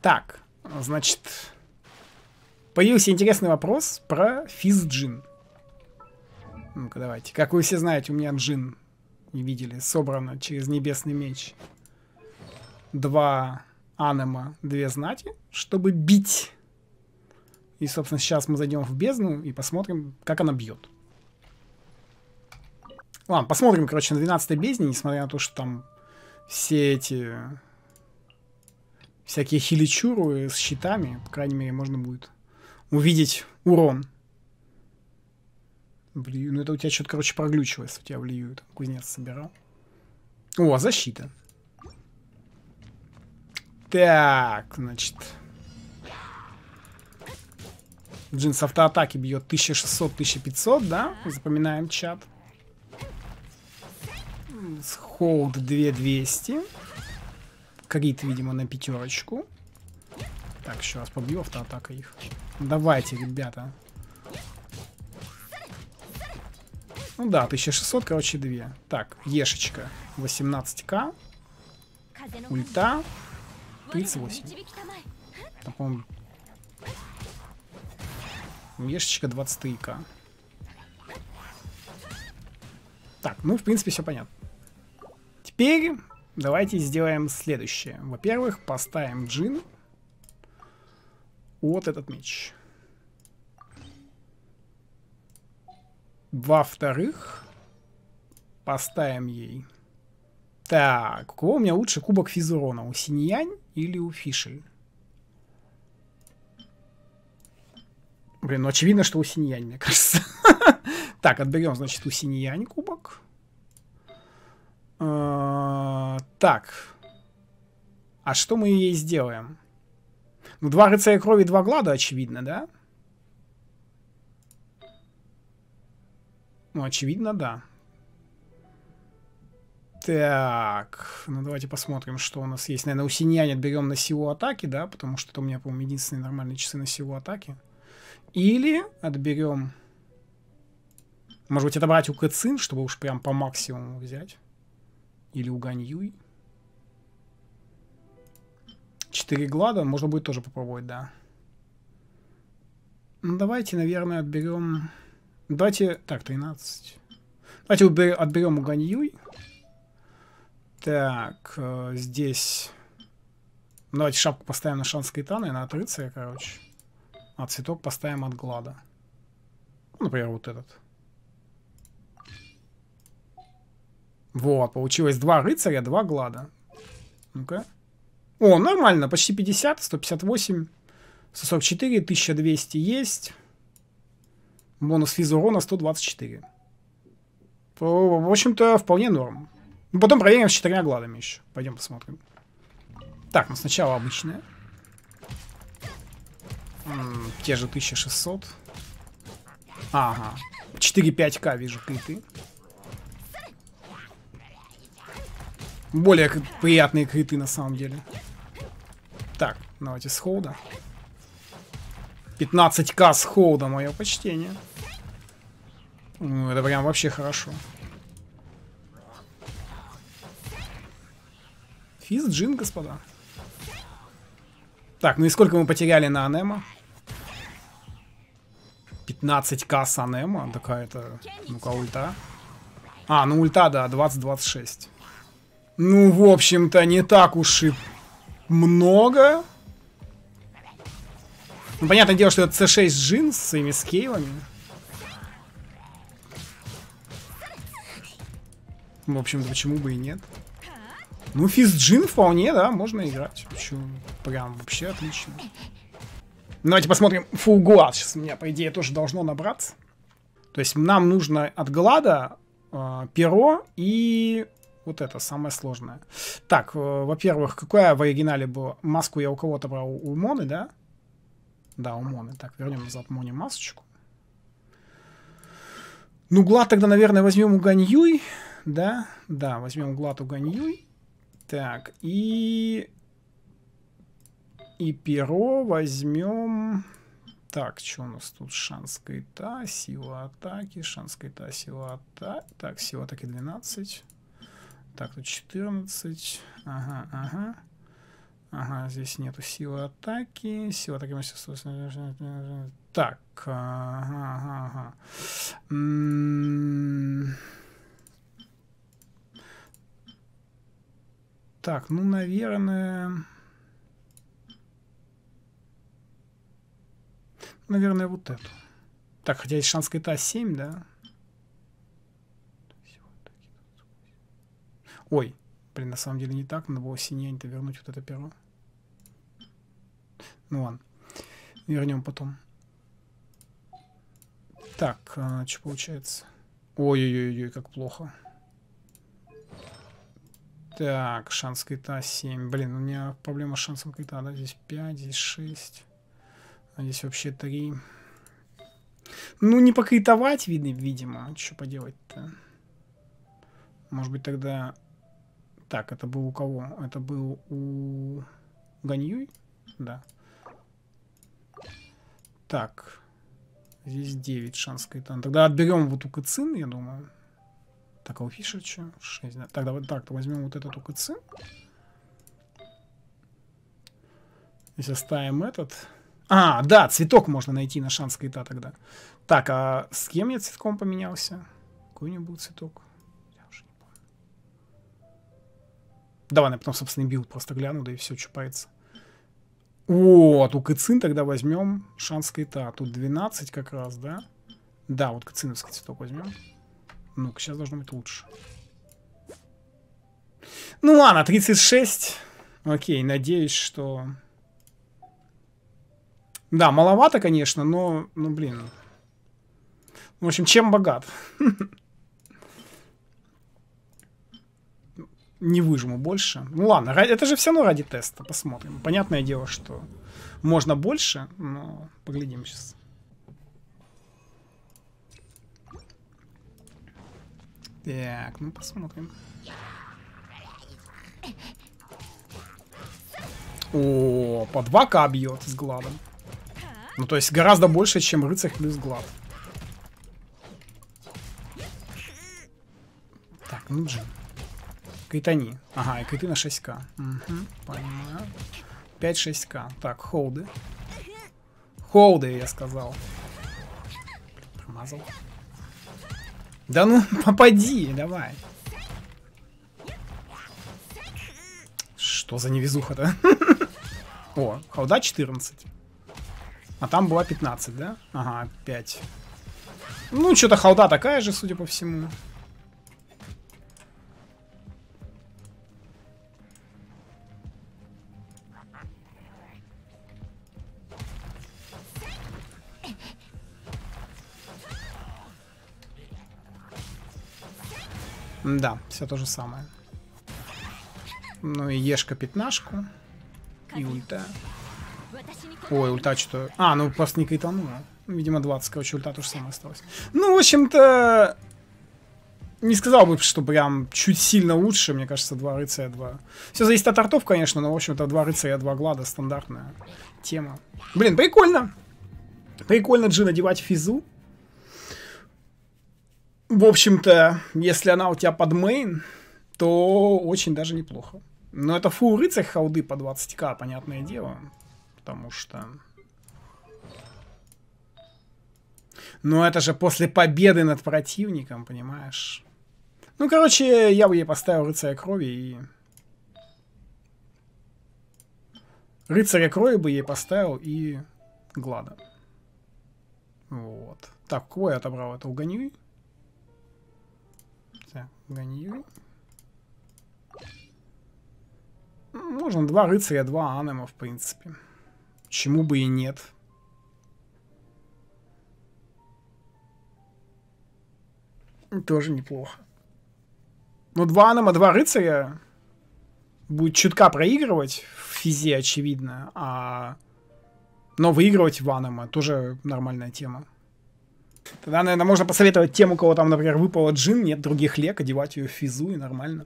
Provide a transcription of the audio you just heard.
Так, значит, появился интересный вопрос про физджин. Ну-ка, давайте. Как вы все знаете, у меня джин, видели, собрано через небесный меч. Два анема, две знати, чтобы бить. И, собственно, сейчас мы зайдем в бездну и посмотрим, как она бьет. Ладно, посмотрим, короче, на 12-й бездне, несмотря на то, что там все эти всякие хиличуры э, с щитами, по крайней мере, можно будет увидеть урон. Блин, ну это у тебя что-то, короче, проглючивается, у тебя влию, там, кузнец собирал. О, а защита. Так, значит. джинс автоатаки бьет 1600-1500, да? Запоминаем чат. С холд 2200. Крит, видимо, на пятерочку. Так, еще раз побью автоатака их. Давайте, ребята. Ну да, 1600, короче, 2. Так, Ешечка. 18к. Ульта. 38. Там, по-моему... Ешечка 23к. Так, ну, в принципе, все понятно. Теперь Давайте сделаем следующее. Во-первых, поставим джин. Вот этот меч. Во-вторых, поставим ей. Так, у кого у меня лучше кубок физурона? У Синьянь или у Фишель? Блин, ну очевидно, что у Синьянь, мне кажется. Так, отберем, значит, у Синьянь кубок. Э, так. А что мы ей сделаем? Ну, два рыцаря крови, два глада, очевидно, да? Ну, очевидно, да. Так, ну давайте посмотрим, что у нас есть. Наверное, у Синьяня берем на силу атаки, да, потому что это у меня, по-моему, единственные нормальные часы на силу атаки. Или отберем... Может быть, отобрать у Кэцин, чтобы уж прям по максимуму взять. Или Уганьюй. Четыре глада. Можно будет тоже попробовать, да. Ну, давайте, наверное, отберем... Давайте... Так, 13. Давайте убер... отберем Уганьюй. Так, э, здесь... Ну, давайте шапку поставим на шанс Кайтана и на от рыцаря, короче. А цветок поставим от Глада. Ну, например, вот этот. Вот, получилось два рыцаря, два глада. Ну-ка. О, нормально, почти 50, 158, 144, 1200 есть. Бонус физурона урона 124. То, в общем-то, вполне норм. Ну, потом проверим с четырьмя гладами еще. Пойдем посмотрим. Так, ну сначала обычная. М -м, те же 1600. Ага. 4-5к вижу криты. более приятные криты на самом деле. Так, давайте с холда. 15к с холда, мое почтение. Это прям вообще хорошо. Физ джин, господа. Так, ну и сколько мы потеряли на Анема? 15к с Анема. Такая-то, ну-ка, ульта. А, ну ульта, да, 20-26. Ну, в общем-то, не так уж и много. Ну, понятное дело, что это C6 джин с своими В общем-то, почему бы и нет. Ну, физ джин вполне, да, можно играть. Почему? Прям вообще отлично. Ну, давайте посмотрим фул глад. Сейчас у меня, по идее, тоже должно набраться. То есть нам нужно от глада э, перо и вот это самое сложное. Так, э, во-первых, какая в оригинале была? Маску я у кого-то брал у Моны, да? Да, у Моны. Так, вернем назад Моне масочку. Ну, Глад тогда, наверное, возьмем у Ганьюй. Да, да, возьмем Глад у Ганьюй. Так, и... И перо возьмем... Так, что у нас тут? Шанс кайта, сила атаки, шанс кайта, сила атаки. Так, сила атаки 12. Так, ну, тут 14. Ага, ага. Ага, здесь нету силы атаки. Сила атаки мастерства. Так, ага, ага, ага. Так, ну, наверное... Наверное, вот эту. Так, хотя есть шанс какая-то 7, да? Ой, блин, на самом деле не так. Надо было синень-то вернуть вот это перо. Ну ладно. Вернем потом. Так, а, что получается? Ой-ой-ой, как плохо. Так, шанс крита 7. Блин, у меня проблема с шансом крита, да? Здесь 5, здесь 6. А здесь вообще 3. Ну, не покритовать, видно, видимо. Что поделать-то? Может быть, тогда так, это был у кого? Это был у Ганьюй? Да. Так. Здесь 9 шанс кайтан. Тогда отберем вот у Кацин, я думаю. Так, а у Фишича 6. Да. Так, давай так, то возьмем вот этот у Кацин. Здесь оставим этот. А, да, цветок можно найти на шанс кайта тогда. Так, а с кем я цветком поменялся? Какой у него цветок? Давай, я потом, собственно, билд просто гляну, да и все чупается. О, тут Кыцин тогда возьмем шанс кайта. Тут 12 как раз, да? Да, вот Кыциновский цветок возьмем. Ну-ка, сейчас должно быть лучше. Ну ладно, 36. Окей, надеюсь, что... Да, маловато, конечно, но... Ну, блин. В общем, чем богат? не выжму больше. Ну ладно, это же все равно ради теста, посмотрим. Понятное дело, что можно больше, но поглядим сейчас. Так, ну посмотрим. О, по 2к бьет с гладом. Ну, то есть гораздо больше, чем рыцарь плюс глад. Так, ну, Джин. Кайтани. Ага, и кайты на 6к. Угу, понимаю. 5-6к. Так, холды. Холды, я сказал. Промазал. Да ну, попади, давай. Что за невезуха-то? О, холда 14. А там была 15, да? Ага, 5. Ну, что-то холда такая же, судя по всему. Да, все то же самое. Ну и Ешка пятнашку. И ульта. Ой, ульта что... А, ну просто не кританула. Видимо, 20, короче, ульта то же самое осталось. Ну, в общем-то... Не сказал бы, что прям чуть сильно лучше, мне кажется, два рыцаря, два... Все зависит от артов, конечно, но, в общем-то, два рыцаря, два глада, стандартная тема. Блин, прикольно! Прикольно Джин одевать физу в общем-то, если она у тебя под мейн, то очень даже неплохо. Но это фу рыцарь хауды по 20к, понятное дело. Потому что... Но это же после победы над противником, понимаешь? Ну, короче, я бы ей поставил рыцаря крови и... Рыцаря крови бы ей поставил и... Глада. Вот. Так, кого я отобрал? Это угонюй? Ганьюй. Можно два рыцаря, два анема, в принципе. Чему бы и нет. Тоже неплохо. Но два анема, два рыцаря будет чутка проигрывать в физе, очевидно, а... но выигрывать в анема тоже нормальная тема. Тогда, наверное, можно посоветовать тем, у кого там, например, выпало джин, нет других лек, одевать ее в физу и нормально.